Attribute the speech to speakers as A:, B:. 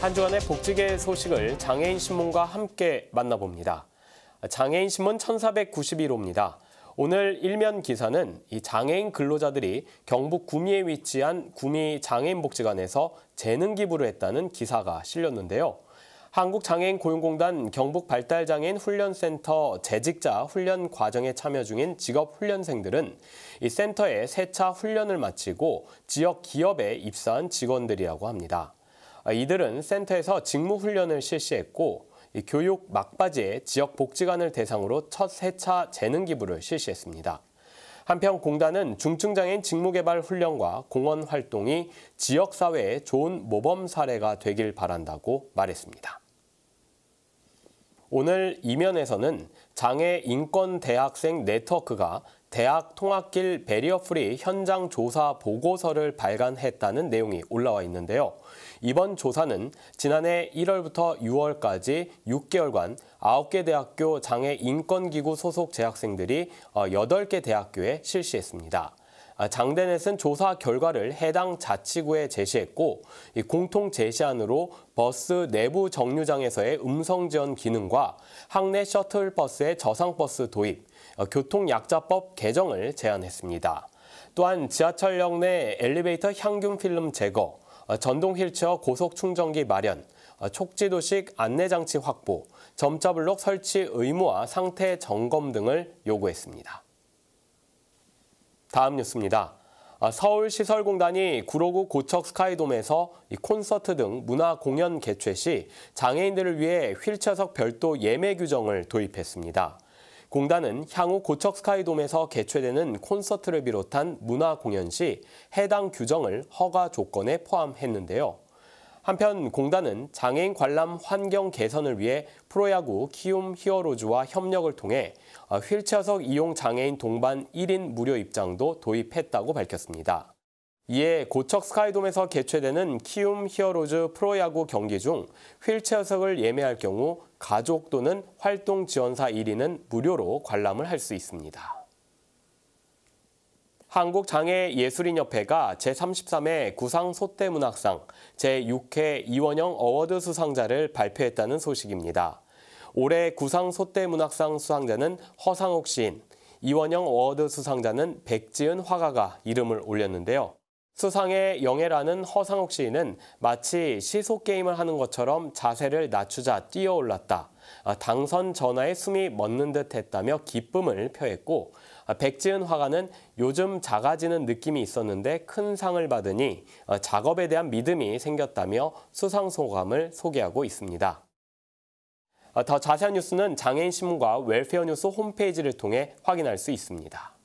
A: 한 주간의 복지계 소식을 장애인 신문과 함께 만나봅니다. 장애인 신문 1491호입니다. 오늘 일면 기사는 이 장애인 근로자들이 경북 구미에 위치한 구미 장애인 복지관에서 재능 기부를 했다는 기사가 실렸는데요. 한국장애인 고용공단 경북 발달장애인 훈련센터 재직자 훈련 과정에 참여 중인 직업 훈련생들은 이 센터에 세차 훈련을 마치고 지역 기업에 입사한 직원들이라고 합니다. 아, 이들은 센터에서 직무훈련을 실시했고 교육 막바지에 지역 복지관을 대상으로 첫 세차 재능 기부를 실시했습니다. 한편 공단은 중증장애인 직무개발 훈련과 공헌 활동이 지역사회에 좋은 모범 사례가 되길 바란다고 말했습니다. 오늘 이면에서는 장애 인권 대학생 네트워크가 대학 통학길 배리어프리 현장 조사 보고서를 발간했다는 내용이 올라와 있는데요. 이번 조사는 지난해 1월부터 6월까지 6개월간 9개 대학교 장애 인권기구 소속 재학생들이 8개 어, 대학교에 실시했습니다. 아, 장대넷은 조사 결과를 해당 자치구에 제시했고 공통 제시안으로 버스 내부 정류장에서의 음성 지원 기능과 학내 셔틀버스의 저상버스 도입, 어, 교통약자법 개정을 제안했습니다. 또한 지하철역 내 엘리베이터 향균 필름 제거, 어, 전동 휠체어 고속 충전기 마련, 어, 촉지도식 안내장치 확보, 점자블록 설치 의무화 상태 점검 등을 요구했습니다. 다음 뉴스입니다. 아, 서울시설공단이 구로구 고척 스카이돔에서 콘서트 등 문화 공연 개최 시 장애인들을 위해 휠체석 별도 예매 규정을 도입했습니다. 공단은 향후 고척 스카이돔에서 개최되는 콘서트를 비롯한 문화 공연 시 해당 규정을 허가 조건에 포함했는데요. 한편 공단은 장애인 관람 환경 개선을 위해 프로야구 키움 히어로즈와 협력을 통해 어, 휠체어석 이용 장애인 동반 1인 무료 입장도 도입했다고 밝혔습니다. 이에 고척 스카이돔에서 개최되는 키움 히어로즈 프로야구 경기 중 휠체어석을 예매할 경우 가족 또는 활동 지원사 1인은 무료로 관람을 할 수 있습니다. 한국장애예술인협회가 제33회 구상소대문학상 제6회 이원영 어워드 수상자를 발표했다는 소식입니다. 올해 구상소대문학상 수상자는 허상옥 시인, 이원영 어워드 수상자는 백지은 화가가 이름을 올렸는데요. 수상의 영예라는 허상옥 시인은 마치 시소 게임을 하는 것처럼 자세를 낮추자 뛰어올랐다. 아, 당선 전화에 숨이 멎는 듯 했다며 기쁨을 표했고 아, 백지은 화가는 요즘 작아지는 느낌이 있었는데 큰 상을 받으니 아, 작업에 대한 믿음이 생겼다며 수상 소감을 소개하고 있습니다. 더 자세한 뉴스는 장애인신문과 웰페어뉴스 홈페이지를 통해 확인할 수 있습니다.